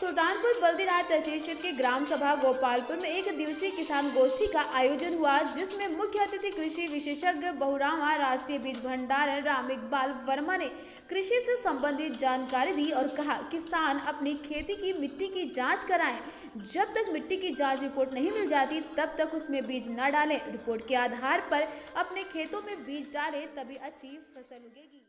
सुल्तानपुर बल्दीराज तहसील क्षेत्र के ग्राम सभा गोपालपुर में एक दिवसीय किसान गोष्ठी का आयोजन हुआ जिसमें मुख्य अतिथि कृषि विशेषज्ञ बहुरामा राष्ट्रीय बीज भंडारण राम इकबाल वर्मा ने कृषि से संबंधित जानकारी दी और कहा किसान अपनी खेती की मिट्टी की जांच कराएं जब तक मिट्टी की जांच रिपोर्ट नहीं मिल जाती तब तक उसमें बीज न डालें रिपोर्ट के आधार पर अपने खेतों में बीज डालें तभी अच्छी फसल उगेगी